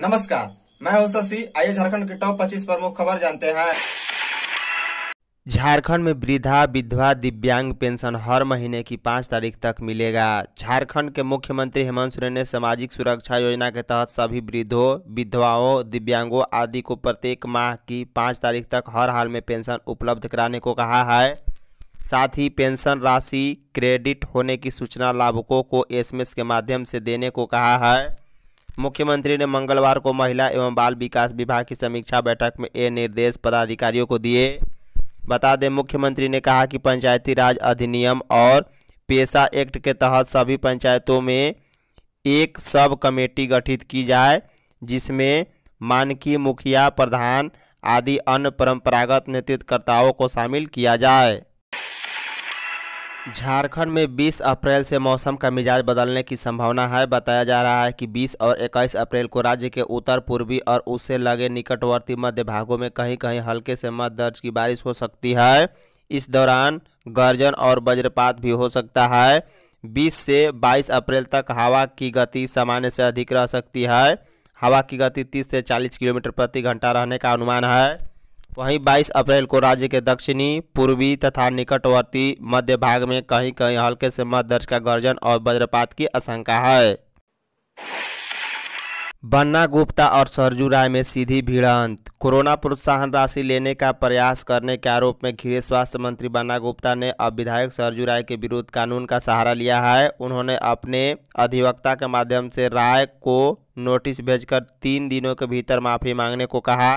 नमस्कार मैं हूं शशि आइए झारखंड के टॉप 25 प्रमुख खबर जानते हैं झारखंड में वृद्धा विधवा दिव्यांग पेंशन हर महीने की पाँच तारीख तक मिलेगा झारखंड के मुख्यमंत्री हेमंत सोरेन ने सामाजिक सुरक्षा योजना के तहत सभी वृद्धों विधवाओं दिव्यांगों आदि को प्रत्येक माह की पाँच तारीख तक हर हाल में पेंशन उपलब्ध कराने को कहा है साथ ही पेंशन राशि क्रेडिट होने की सूचना लाभुकों को एस के माध्यम से देने को कहा है मुख्यमंत्री ने मंगलवार को महिला एवं बाल विकास विभाग की समीक्षा बैठक में ये निर्देश पदाधिकारियों को दिए बता दें मुख्यमंत्री ने कहा कि पंचायती राज अधिनियम और पेशा एक्ट के तहत सभी पंचायतों में एक सब कमेटी गठित की जाए जिसमें मानकी मुखिया प्रधान आदि अन्य परंपरागत नेतृत्वकर्ताओं को शामिल किया जाए झारखंड में 20 अप्रैल से मौसम का मिजाज बदलने की संभावना है बताया जा रहा है कि 20 और 21 अप्रैल को राज्य के उत्तर पूर्वी और उससे लगे निकटवर्ती मध्य भागों में कहीं कहीं हल्के से मध्य दर्ज की बारिश हो सकती है इस दौरान गर्जन और वज्रपात भी हो सकता है 20 से 22 अप्रैल तक हवा की गति सामान्य से अधिक रह सकती है हवा की गति तीस से चालीस किलोमीटर प्रति घंटा रहने का अनुमान है वहीं 22 अप्रैल को राज्य के दक्षिणी पूर्वी तथा निकटवर्ती मध्य भाग में कहीं कहीं हल्के से मध्य दर्ज का गर्जन और वज्रपात की आशंका है बन्ना गुप्ता और सरजू राय में सीधी भिड़ंत कोरोना प्रोत्साहन राशि लेने का प्रयास करने के आरोप में घिरे स्वास्थ्य मंत्री बन्ना गुप्ता ने अब विधायक सरजू राय के विरुद्ध कानून का सहारा लिया है उन्होंने अपने अधिवक्ता के माध्यम से राय को नोटिस भेजकर तीन दिनों के भीतर माफी मांगने को कहा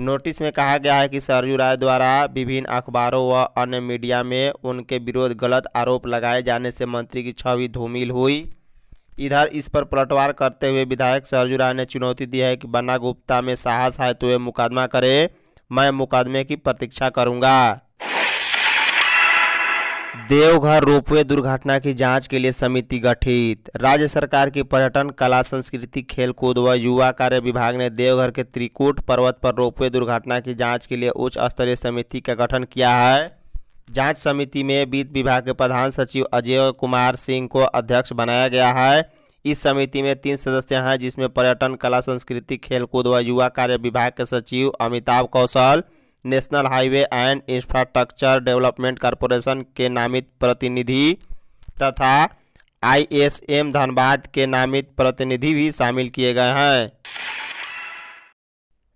नोटिस में कहा गया है कि सरयू राय द्वारा विभिन्न अखबारों व अन्य मीडिया में उनके विरोध गलत आरोप लगाए जाने से मंत्री की छवि धूमिल हुई इधर इस पर पलटवार करते हुए विधायक सरजू राय ने चुनौती दी है कि बन्ना गुप्ता में साहस है तो वे मुकदमा करे मैं मुकदमे की प्रतीक्षा करूंगा देवघर रोपवे दुर्घटना की जांच के लिए समिति गठित राज्य सरकार की पर्यटन कला संस्कृति खेलकूद व युवा कार्य विभाग ने देवघर के त्रिकूट पर्वत पर रोपवे दुर्घटना की जांच के लिए उच्च स्तरीय समिति का गठन किया है जांच समिति में वित्त विभाग के प्रधान सचिव अजय कुमार सिंह को अध्यक्ष बनाया गया है इस समिति में तीन सदस्य हैं जिसमें पर्यटन कला संस्कृति खेलकूद व युवा कार्य विभाग के सचिव Amitabh Kaushal national highway and infrastructure development corporation के नामित प्रतिनिधि तथा आईएसएम धनबाद के नामित प्रतिनिधि भी शामिल किए गए हैं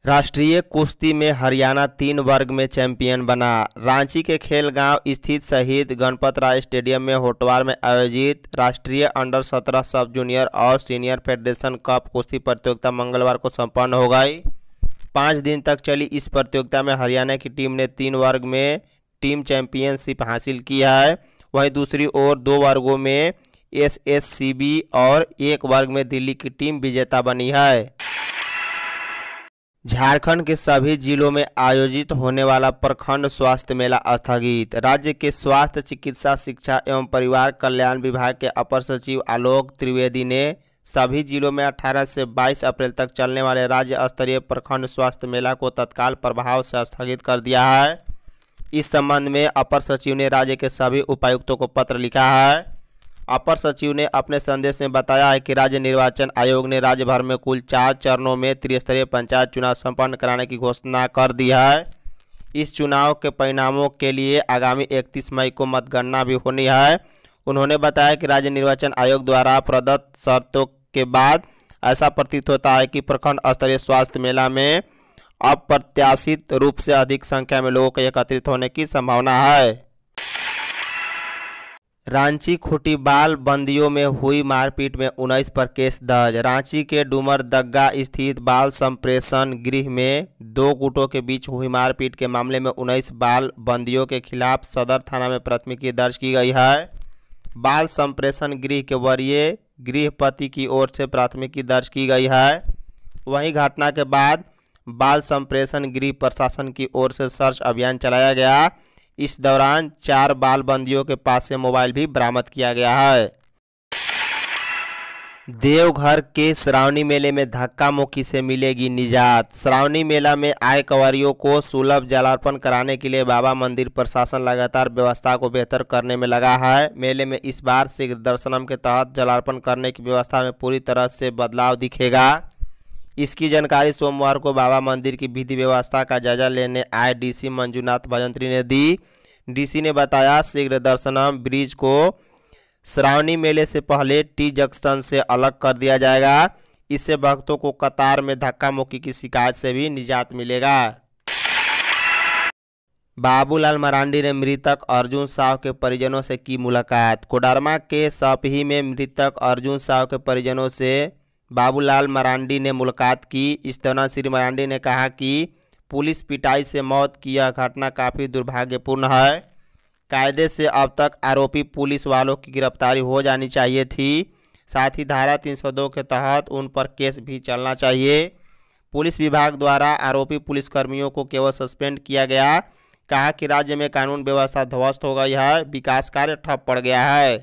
राष्ट्रीय कुश्ती में हरियाणा तीन वर्ग में चैंपियन बना रांची के खेलगांव स्थित शहीद गणपत राय स्टेडियम में होटवार में आयोजित राष्ट्रीय अंडर सत्रह सब जूनियर और सीनियर फेडरेशन कप कुश्ती प्रतियोगिता मंगलवार को संपन्न हो गई पाँच दिन तक चली इस प्रतियोगिता में हरियाणा की टीम ने तीन वर्ग में टीम चैंपियनशिप हासिल की है वहीं दूसरी ओर दो वर्गों में एस एस सी बी और एक वर्ग में दिल्ली की टीम विजेता बनी है झारखंड के सभी जिलों में आयोजित होने वाला प्रखंड स्वास्थ्य मेला स्थगित राज्य के स्वास्थ्य चिकित्सा शिक्षा एवं परिवार कल्याण विभाग के अपर सचिव आलोक त्रिवेदी ने सभी जिलों में 18 से 22 अप्रैल तक चलने वाले राज्य स्तरीय प्रखंड स्वास्थ्य मेला को तत्काल प्रभाव से स्थगित कर दिया है इस संबंध में अपर सचिव ने राज्य के सभी उपायुक्तों को पत्र लिखा है अपर सचिव ने अपने संदेश में बताया है कि राज्य निर्वाचन आयोग ने राज्य भर में कुल चार चरणों में त्रिस्तरीय पंचायत चुनाव संपन्न कराने की घोषणा कर दी है इस चुनाव के परिणामों के लिए आगामी 31 मई को मतगणना भी होनी है उन्होंने बताया कि राज्य निर्वाचन आयोग द्वारा प्रदत्त शर्तों के बाद ऐसा प्रतीत होता है कि प्रखंड स्तरीय स्वास्थ्य मेला में अप्रत्याशित रूप से अधिक संख्या में लोगों के एकत्रित होने की संभावना है रांची बाल बंदियों में हुई मारपीट में उन्नीस पर केस दर्ज रांची के दग्गा स्थित बाल संप्रेषण गृह में दो गुटों के बीच हुई मारपीट के मामले में उन्नीस बाल बंदियों के खिलाफ सदर थाना में प्राथमिकी दर्ज की गई है बाल संप्रेषण गृह के वरीय गृहपति की ओर से प्राथमिकी दर्ज की गई है वहीं घटना के बाद बाल संप्रेषण गृह प्रशासन की ओर से सर्च अभियान चलाया गया इस दौरान चार बाल बंदियों के पास से मोबाइल भी बरामद किया गया है देवघर के श्रावणी मेले में धक्का मुक्की से मिलेगी निजात श्रावणी मेला में आय कंवरियों को सुलभ जलार्पण कराने के लिए बाबा मंदिर प्रशासन लगातार व्यवस्था को बेहतर करने में लगा है मेले में इस बार सिख दर्शनम के तहत जलार्पण करने की व्यवस्था में पूरी तरह से बदलाव दिखेगा इसकी जानकारी सोमवार को बाबा मंदिर की विधि व्यवस्था का जायजा लेने आए डी मंजूनाथ भजंत्री ने दी डीसी ने बताया शीघ्र दर्शनम ब्रिज को श्रावणी मेले से पहले टी जंक्शन से अलग कर दिया जाएगा इससे भक्तों को कतार में धक्का मुक्की की शिकायत से भी निजात मिलेगा बाबूलाल मरांडी ने मृतक अर्जुन साहु के परिजनों से की मुलाकात कोडरमा के सपही में मृतक अर्जुन साहु के परिजनों से बाबूलाल मरांडी ने मुलाकात की इस दौरान श्री मरांडी ने कहा कि पुलिस पिटाई से मौत की यह घटना काफ़ी दुर्भाग्यपूर्ण है कायदे से अब तक आरोपी पुलिस वालों की गिरफ्तारी हो जानी चाहिए थी साथ ही धारा 302 के तहत उन पर केस भी चलना चाहिए पुलिस विभाग द्वारा आरोपी पुलिसकर्मियों को केवल सस्पेंड किया गया कहा कि राज्य में कानून व्यवस्था ध्वस्त हो गई है विकास कार्य ठप पड़ गया है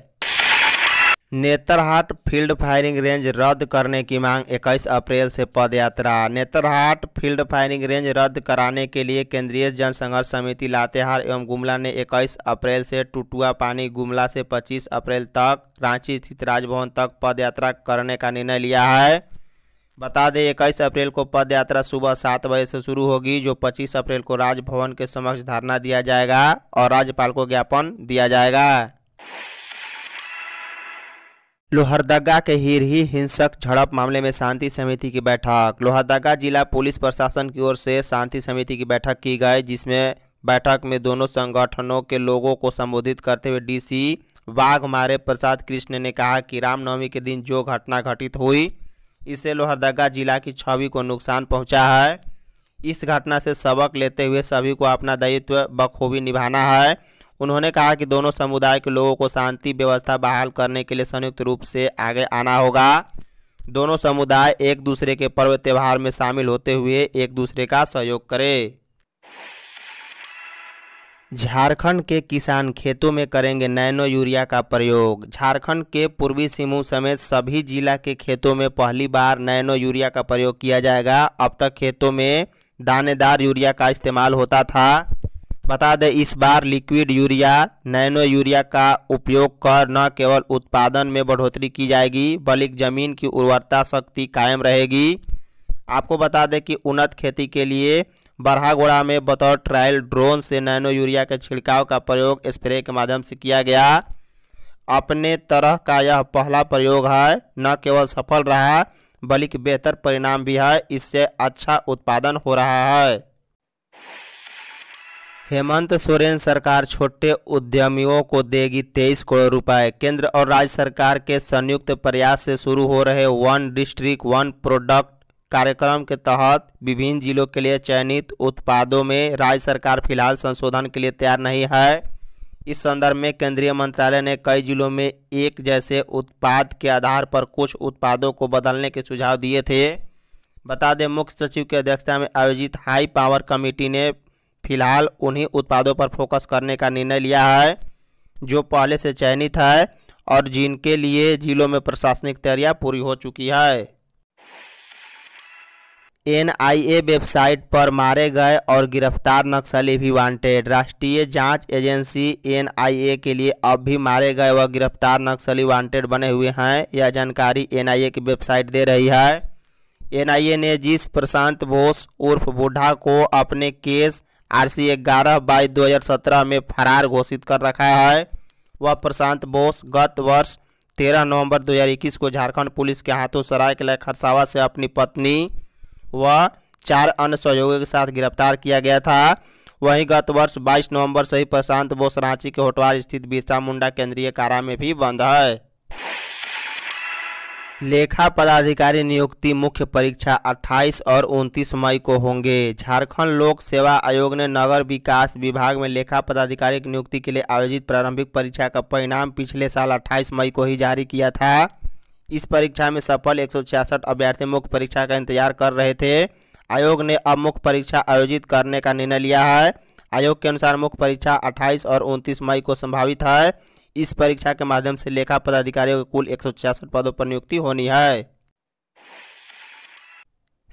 नेतरहाट फील्ड फायरिंग रेंज रद्द करने की मांग 21 अप्रैल से पदयात्रा नेतरहाट फील्ड फायरिंग रेंज रद्द कराने के लिए केंद्रीय जनसंघर्ष समिति लातेहार एवं गुमला ने 21 अप्रैल से टुटुआ पानी गुमला से 25 अप्रैल तक रांची स्थित राजभवन तक पदयात्रा करने का निर्णय लिया है बता दें इक्कीस अप्रैल को पदयात्रा सुबह सात बजे से शुरू होगी जो पच्चीस अप्रैल को राजभवन के समक्ष धरना दिया जाएगा और राज्यपाल को ज्ञापन दिया जाएगा लोहरदगा के हिरही हिंसक झड़प मामले में शांति समिति की बैठक लोहरदगा जिला पुलिस प्रशासन की ओर से शांति समिति की बैठक की गई जिसमें बैठक में दोनों संगठनों के लोगों को संबोधित करते हुए डीसी बाघ मारे प्रसाद कृष्ण ने कहा कि रामनवमी के दिन जो घटना घटित हुई इससे लोहरदगा जिला की छवि को नुकसान पहुँचा है इस घटना से सबक लेते हुए सभी को अपना दायित्व बखूबी निभाना है उन्होंने कहा कि दोनों समुदाय के लोगों को शांति व्यवस्था बहाल करने के लिए संयुक्त रूप से आगे आना होगा दोनों समुदाय एक दूसरे के पर्व त्यौहार में शामिल होते हुए एक दूसरे का सहयोग करें झारखंड के किसान खेतों में करेंगे नैनो यूरिया का प्रयोग झारखंड के पूर्वी सिंहभूम समेत सभी जिला के खेतों में पहली बार नैनो यूरिया का प्रयोग किया जाएगा अब तक खेतों में दानेदार यूरिया का इस्तेमाल होता था बता दें इस बार लिक्विड यूरिया नैनो यूरिया का उपयोग कर न केवल उत्पादन में बढ़ोतरी की जाएगी बल्कि जमीन की उर्वरता शक्ति कायम रहेगी आपको बता दें कि उन्नत खेती के लिए बरहागोड़ा में बतौर ट्रायल ड्रोन से नैनो यूरिया के छिड़काव का प्रयोग स्प्रे के माध्यम से किया गया अपने तरह का यह पहला प्रयोग है न केवल सफल रहा बल्कि बेहतर परिणाम भी है इससे अच्छा उत्पादन हो रहा है हेमंत सोरेन सरकार छोटे उद्यमियों को देगी तेईस करोड़ रुपए केंद्र और राज्य सरकार के संयुक्त प्रयास से शुरू हो रहे वन डिस्ट्रिक्ट वन प्रोडक्ट कार्यक्रम के तहत विभिन्न जिलों के लिए चयनित उत्पादों में राज्य सरकार फिलहाल संशोधन के लिए तैयार नहीं है इस संदर्भ में केंद्रीय मंत्रालय ने कई जिलों में एक जैसे उत्पाद के आधार पर कुछ उत्पादों को बदलने के सुझाव दिए थे बता दें मुख्य सचिव की अध्यक्षता में आयोजित हाई पावर कमेटी ने फिलहाल उन्हीं उत्पादों पर फोकस करने का निर्णय लिया है जो पहले से चयनित है और जिनके लिए जिलों में प्रशासनिक तैयारियां पूरी हो चुकी है एनआईए वेबसाइट पर मारे गए और गिरफ्तार नक्सली भी वांटेड राष्ट्रीय जांच एजेंसी एनआईए के लिए अब भी मारे गए व गिरफ्तार नक्सली वांटेड बने हुए हैं यह जानकारी एनआईए की वेबसाइट दे रही है एनआईए ने जिस प्रशांत बोस उर्फ बुढ़ा को अपने केस आरसी ग्यारह बाई 2017 में फरार घोषित कर रखा है वह प्रशांत बोस गत वर्ष 13 नवंबर 2021 को झारखंड पुलिस के हाथों सराय किला खरसावा से अपनी पत्नी व चार अन्य सहयोगियों के साथ गिरफ्तार किया गया था वहीं गत वर्ष 22 नवंबर से ही प्रशांत बोस रांची के होटवार स्थित बिरसा मुंडा केंद्रीय कारा में भी बंद है लेखा पदाधिकारी नियुक्ति मुख्य परीक्षा 28 और 29 मई को होंगे झारखंड लोक सेवा आयोग ने नगर विकास विभाग में लेखा पदाधिकारी की नियुक्ति के लिए आयोजित प्रारंभिक परीक्षा का परिणाम पिछले साल 28 मई को ही जारी किया था इस परीक्षा में सफल एक अभ्यर्थी मुख्य परीक्षा का इंतजार कर रहे थे आयोग ने अब मुख्य परीक्षा आयोजित करने का निर्णय लिया है आयोग के अनुसार मुख्य परीक्षा अट्ठाईस और उनतीस मई को संभावित है इस परीक्षा के माध्यम से लेखा पदाधिकारियों के कुल एक पदों पर नियुक्ति होनी है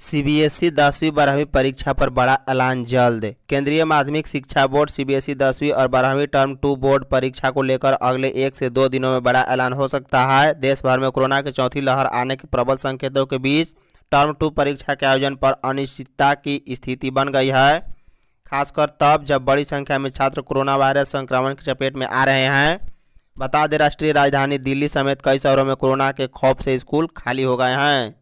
सीबीएसई दसवीं बारहवीं परीक्षा पर बड़ा ऐलान जल्द केंद्रीय माध्यमिक शिक्षा बोर्ड सीबीएसई दसवीं और बारहवीं टर्म टू बोर्ड परीक्षा को लेकर अगले एक से दो दिनों में बड़ा ऐलान हो सकता है देश भर में कोरोना की चौथी लहर आने के प्रबल संकेतों के बीच टर्म टू परीक्षा के आयोजन पर अनिश्चितता की स्थिति बन गई है खासकर तब जब बड़ी संख्या में छात्र कोरोना वायरस संक्रमण की चपेट में आ रहे हैं बता दें राष्ट्रीय राजधानी दिल्ली समेत कई शहरों में कोरोना के खौफ से स्कूल खाली हो गए हैं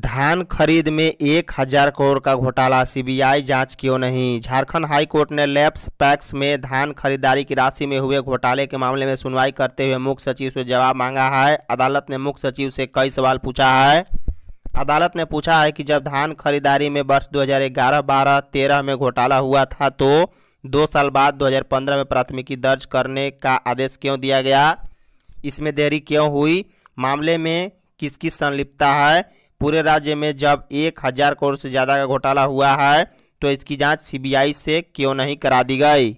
धान खरीद में एक हजार करोड़ का घोटाला सीबीआई जांच क्यों नहीं झारखंड हाई कोर्ट ने लैप्स पैक्स में धान खरीदारी की राशि में हुए घोटाले के मामले में सुनवाई करते हुए मुख्य सचिव से जवाब मांगा है अदालत ने मुख्य सचिव से कई सवाल पूछा है अदालत ने पूछा है कि जब धान खरीदारी में वर्ष 2011, 12, 13 में घोटाला हुआ था तो दो साल बाद 2015 में प्राथमिकी दर्ज करने का आदेश क्यों दिया गया इसमें देरी क्यों हुई मामले में किसकी संलिप्तता है पूरे राज्य में जब एक हज़ार करोड़ से ज़्यादा का घोटाला हुआ है तो इसकी जांच सीबीआई से क्यों नहीं करा दी गई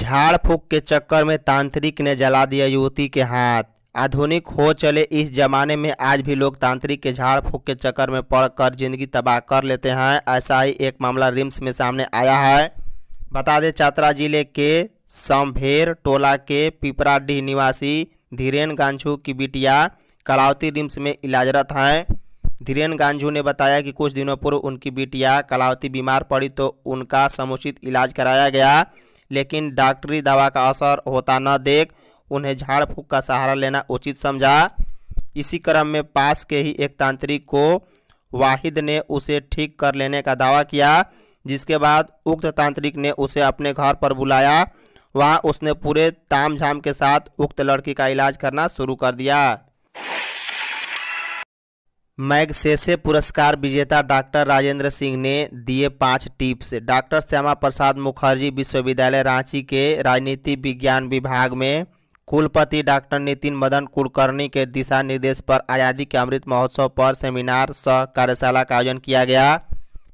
झाड़ फूक के चक्कर में तांत्रिक ने जला दिया युवती के हाथ आधुनिक हो चले इस ज़माने में आज भी लोग तांत्रिक के झाड़ फूक के चक्कर में पड़कर ज़िंदगी तबाह कर लेते हैं ऐसा ही एक मामला रिम्स में सामने आया है बता दें चतरा जिले के संभेर टोला के पिपराडीह निवासी धीरेन गांझू की बिटिया कलावती रिम्स में इलाजरत हैं धीरेन गांझू ने बताया कि कुछ दिनों पूर्व उनकी बिटिया कलावती बीमार पड़ी तो उनका समुचित इलाज कराया गया लेकिन डॉक्टरी दवा का असर होता न देख उन्हें झाड़ फूक का सहारा लेना उचित समझा इसी क्रम में पास के ही एक तांत्रिक को वाहिद ने उसे ठीक कर लेने का दावा किया जिसके बाद उक्त तांत्रिक ने उसे अपने घर पर बुलाया वहाँ उसने पूरे तामझाम के साथ उक्त लड़की का इलाज करना शुरू कर दिया मैगसेसे पुरस्कार विजेता डॉक्टर राजेंद्र सिंह ने दिए पांच टिप्स डॉक्टर श्यामा प्रसाद मुखर्जी विश्वविद्यालय रांची के राजनीति विज्ञान विभाग में कुलपति डॉक्टर नितिन मदन कुलकर्णी के दिशा निर्देश पर आज़ादी के अमृत महोत्सव पर सेमिनार सह कार्यशाला का आयोजन किया गया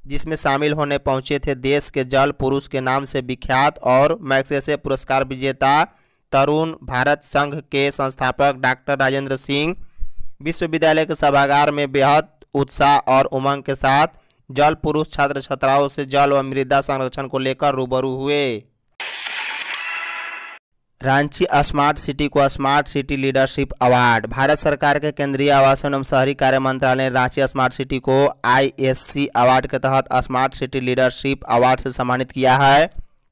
जिसमें शामिल होने पहुंचे थे देश के जल पुरुष के नाम से विख्यात और मैगसेसे पुरस्कार विजेता तरुण भारत संघ के संस्थापक डॉक्टर राजेंद्र सिंह विश्वविद्यालय के सभागार में बेहद उत्साह और उमंग के साथ जल पुरुष छात्र छात्राओं से जल व मृदा संरक्षण को लेकर रूबरू हुए रांची स्मार्ट सिटी को smart city leadership award Bharat सरकार के केंद्रीय आवासन एवं शहरी कार्य मंत्रालय ने रांची स्मार्ट सिटी को आईएससी अवार्ड के तहत स्मार्ट सिटी लीडरशिप अवार्ड से सम्मानित किया है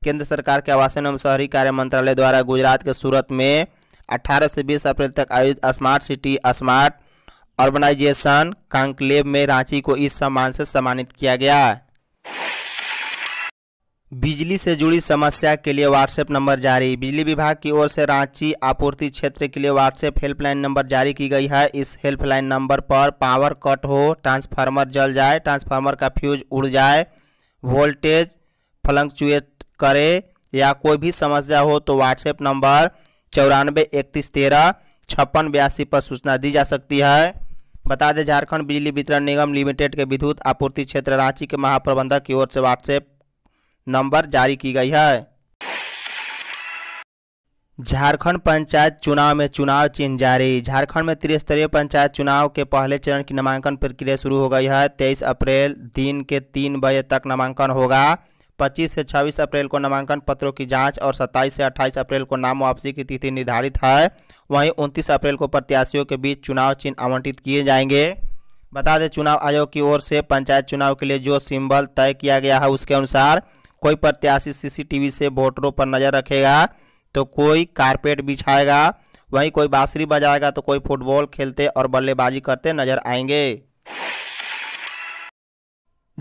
केंद्र सरकार के आवासन एवं शहरी कार्य मंत्रालय द्वारा गुजरात के सूरत में 18 से 20 अप्रैल तक आयोजित smart city smart organisation conclave में रांची को इस सम्मान से सम्मानित किया गया बिजली से जुड़ी समस्या के लिए व्हाट्सएप नंबर जारी बिजली विभाग की ओर से रांची आपूर्ति क्षेत्र के लिए व्हाट्सएप हेल्पलाइन नंबर जारी की गई है इस हेल्पलाइन नंबर पर पावर कट हो ट्रांसफार्मर जल जाए ट्रांसफार्मर का फ्यूज उड़ जाए वोल्टेज फ्लंक्चुएट करे या कोई भी समस्या हो तो व्हाट्सएप नंबर चौरानवे इकतीस तेरह छप्पन बयासी पर सूचना दी जा सकती है बता दें झारखंड बिजली वितरण निगम लिमिटेड के विद्युत आपूर्ति क्षेत्र रांची के महाप्रबंधक की ओर से व्हाट्सएप नंबर जारी की गई है झारखंड पंचायत चुनाव में चुनाव चिन्ह जारी झारखंड में त्रिस्तरीय पंचायत चुनाव के पहले चरण की नामांकन प्रक्रिया शुरू हो गई है तेईस अप्रैल दिन के तीन बजे तक नामांकन होगा 25 से 26 अप्रैल को नामांकन पत्रों की जांच और 27 से 28 अप्रैल को नाम वापसी की तिथि निर्धारित है वहीं 29 अप्रैल को प्रत्याशियों के बीच चुनाव चिन्ह आवंटित किए जाएंगे बता दें चुनाव आयोग की ओर से पंचायत चुनाव के लिए जो सिंबल तय किया गया है उसके अनुसार कोई प्रत्याशी सीसीटीवी से वोटरों पर नज़र रखेगा तो कोई कारपेट बिछाएगा वहीं कोई बांसुरी बजाएगा तो कोई फुटबॉल खेलते और बल्लेबाजी करते नजर आएंगे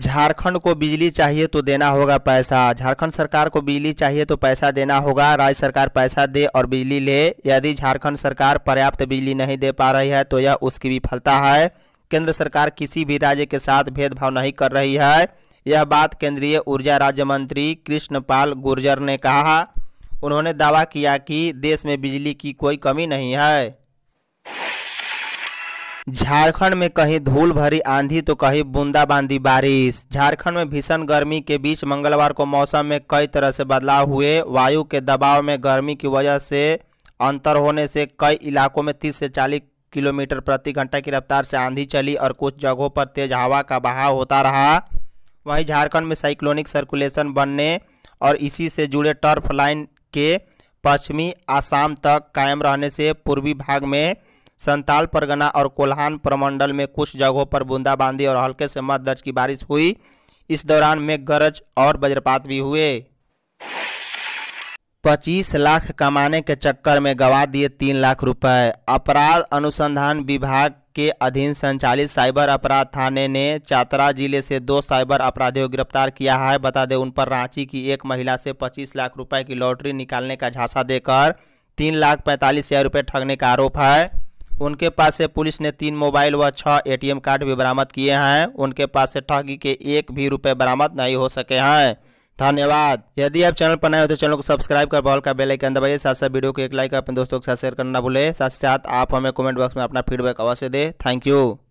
झारखंड को बिजली चाहिए तो देना होगा पैसा झारखंड सरकार को बिजली चाहिए तो पैसा देना होगा राज्य सरकार पैसा दे और बिजली ले यदि झारखंड सरकार पर्याप्त बिजली नहीं दे पा रही है तो यह उसकी विफलता है केंद्र सरकार किसी भी राज्य के साथ भेदभाव नहीं कर रही है यह बात केंद्रीय ऊर्जा राज्य मंत्री कृष्णपाल गुर्जर ने कहा उन्होंने दावा किया कि देश में बिजली की कोई कमी नहीं है झारखंड में कहीं धूल भरी आंधी तो कहीं बूंदाबांदी बारिश झारखंड में भीषण गर्मी के बीच मंगलवार को मौसम में कई तरह से बदलाव हुए वायु के दबाव में गर्मी की वजह से अंतर होने से कई इलाकों में 30 से 40 किलोमीटर प्रति घंटा की रफ्तार से आंधी चली और कुछ जगहों पर तेज हवा का बहाव होता रहा वहीं झारखंड में साइक्लोनिक सर्कुलेशन बनने और इसी से जुड़े टर्फ लाइन के पश्चिमी आसाम तक कायम रहने से पूर्वी भाग में संताल परगना और कोल्हान प्रमंडल में कुछ जगहों पर बूंदाबांदी और हल्के से मत दर्ज की बारिश हुई इस दौरान मेघ गरज और वज्रपात भी हुए पच्चीस लाख कमाने के चक्कर में गवा दिए तीन लाख रुपए अपराध अनुसंधान विभाग के अधीन संचालित साइबर अपराध थाने ने चातरा जिले से दो साइबर अपराधियों को गिरफ्तार किया है बता दें उन पर रांची की एक महिला से 25 लाख रुपए की लॉटरी निकालने का झांसा देकर तीन लाख पैंतालीस हजार रुपये ठगने का आरोप है उनके पास से पुलिस ने तीन मोबाइल व छः एटीएम कार्ड भी बरामद किए हैं उनके पास से ठगी के एक भी रुपए बरामद नहीं हो सके हैं धन्यवाद यदि आप चैनल पर नए हो तो चैनल को सब्सक्राइब कर बॉल का बेल आइकन दबाइए साथ साथ वीडियो को एक लाइक अपने दोस्तों के साथ शेयर करना भूले साथ साथ आप हमें कमेंट बॉक्स में अपना फीडबैक अवश्य दें थैंक यू